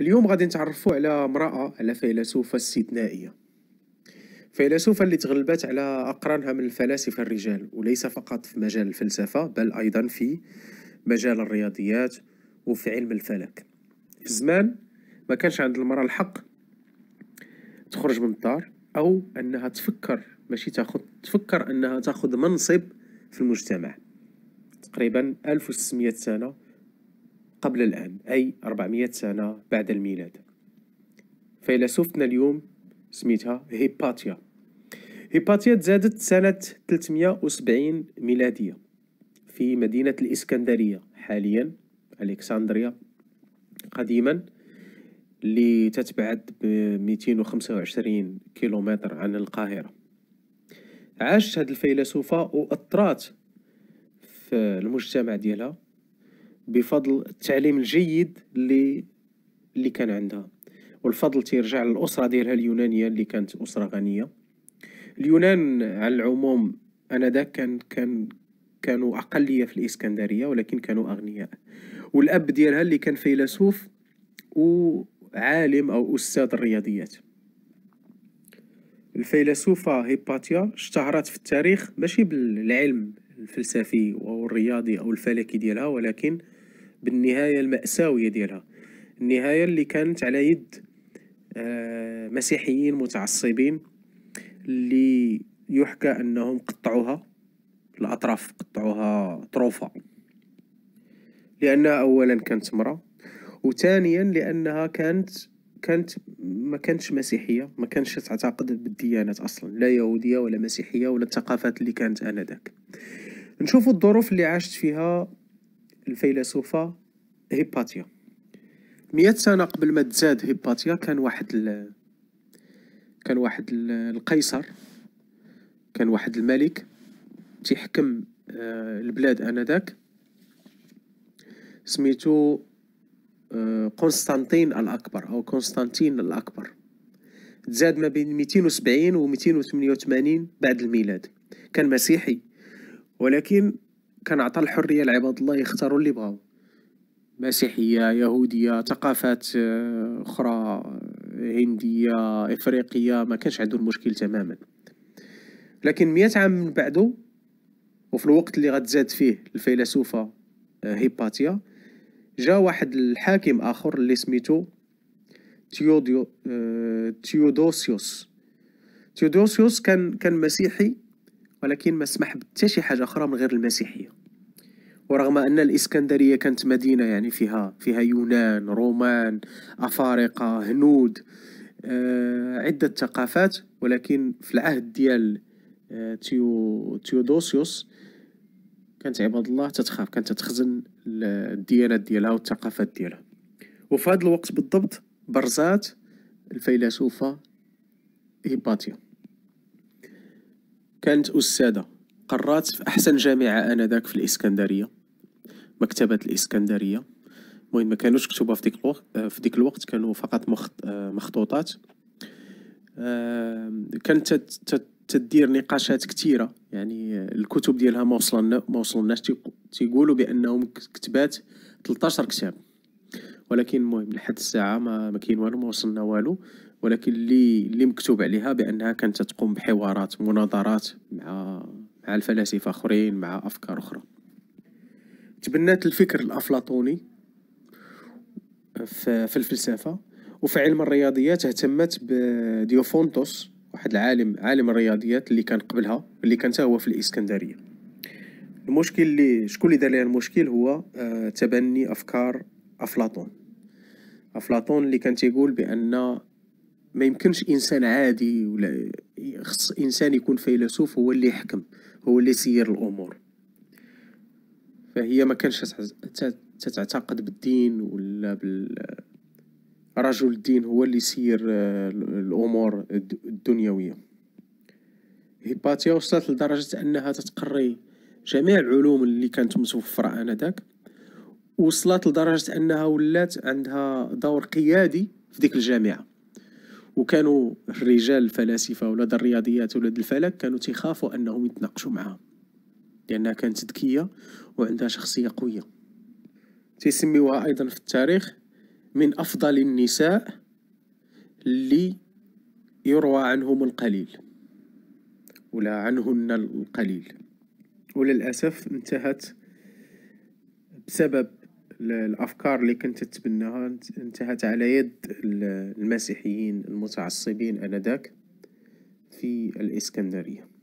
اليوم غادي نتعرفوا على امرأة على فيلسوفة استثنائية فيلسوفة اللي تغلبت على أقرانها من الفلاسفة الرجال وليس فقط في مجال الفلسفة بل أيضا في مجال الرياضيات وفي علم الفلك في زمان ما كانش عند المرأة الحق تخرج من الدار أو أنها تفكر ماشي تاخد تفكر أنها تاخد منصب في المجتمع تقريبا 1600 سنة قبل الآن أي 400 سنة بعد الميلاد فيلسوفتنا اليوم سميتها هيباتيا هيباتيا تزادت سنة 370 ميلادية في مدينة الإسكندرية حاليا ألكسندريا قديما اللي تتبعد ب 225 كيلومتر عن القاهرة عاشت هاد الفيلسوفة وأطرات في المجتمع ديالها بفضل التعليم الجيد اللي اللي كان عندها والفضل تيرجع للأسرة ديالها اليونانية اللي كانت أسرة غنية اليونان على العموم انذاك كان كان كانوا اقليه في الاسكندريه ولكن كانوا اغنياء والاب ديالها اللي كان فيلسوف وعالم او استاذ الرياضيات الفيلسوفة هيباتيا اشتهرت في التاريخ ماشي بالعلم الفلسفي أو الرياضي أو الفلكي ديالها ولكن بالنهاية المأساوية ديالها النهاية اللي كانت على يد آه، مسيحيين متعصبين اللي يحكى أنهم قطعوها الأطراف قطعوها طروفة لأنها أولا كانت مرأة وثانيا لأنها كانت كانت ما كانتش مسيحيه ما كانتش تعتقد بالديانات اصلا لا يهوديه ولا مسيحيه ولا الثقافات اللي كانت انذاك نشوف الظروف اللي عاشت فيها الفيلسوفة هيباتيا مئة سنة قبل ما تزاد هيباتيا كان واحد ال... كان واحد القيصر كان واحد الملك تيحكم آه، البلاد انذاك سميتو آه، قسطنطين الاكبر او قسطنطين الاكبر تزاد ما بين 270 و 288 بعد الميلاد كان مسيحي ولكن كان عطى الحريه لعباد الله يختاروا اللي بغاو مسيحيه يهوديه ثقافات آه، اخرى هنديه افريقيه ما كانش عندهم مشكل تماما لكن مئة عام من بعده وفي الوقت اللي غتزاد فيه الفيلسوفه آه، هيباتيا جا واحد الحاكم اخر اللي سميتو تيوديو آه، تيودوسيوس تيودوسيوس كان كان مسيحي ولكن ما سمح بحتى شي حاجه اخرى من غير المسيحيه ورغم ان الاسكندريه كانت مدينه يعني فيها فيها يونان رومان افارقه هنود آه، عده ثقافات ولكن في العهد ديال آه، تيو تيودوسيوس كانت عباد الله تتخاف كانت تتخزن الديانات ديالها والثقافات ديالها وفي هذا الوقت بالضبط برزات الفيلسوفه هيباتيا كانت أستاذة قرات في أحسن جامعة آنذاك في الإسكندرية مكتبة الإسكندرية المهم ما كانوش كتبها في ديك الوقت آه، في ديك الوقت كانوا فقط آه، مخطوطات آه، كانت تدير نقاشات كثيره يعني الكتب ديالها ما وصلنا ما وصلناش تيقولوا بانهم كتبات 13 كتاب ولكن المهم لحد الساعه ما ما كاين والو ما وصلنا والو ولكن اللي اللي مكتوب عليها بانها كانت تقوم بحوارات مناظرات مع مع الفلاسفه اخرين مع افكار اخرى تبنات الفكر الافلاطوني في الفلسفه وفي علم الرياضيات اهتمت بديوفونتوس واحد العالم عالم الرياضيات اللي كان قبلها اللي كان هو في الاسكندريه المشكل اللي شكون اللي دار لها المشكل هو آه، تبني افكار افلاطون افلاطون اللي كان تيقول بان ما يمكنش انسان عادي ولا خص انسان يكون فيلسوف هو اللي يحكم هو اللي يسير الامور فهي ما كانش تتعتقد بالدين ولا بال رجل الدين هو اللي يسير آه، الامور الدنيويه هيباتيا وصلت لدرجه انها تتقري جميع العلوم اللي كانت متوفره انذاك وصلت لدرجه انها ولات عندها دور قيادي في ديك الجامعه وكانوا الرجال الفلاسفه ولاد الرياضيات ولاد الفلك كانوا تيخافوا انهم يتناقشوا معها لانها كانت ذكيه وعندها شخصيه قويه تيسميوها ايضا في التاريخ من افضل النساء اللي يروى عنهم القليل ولا عنهن القليل وللاسف انتهت بسبب الافكار اللي كنت تتبناها انتهت على يد المسيحيين المتعصبين انذاك في الاسكندريه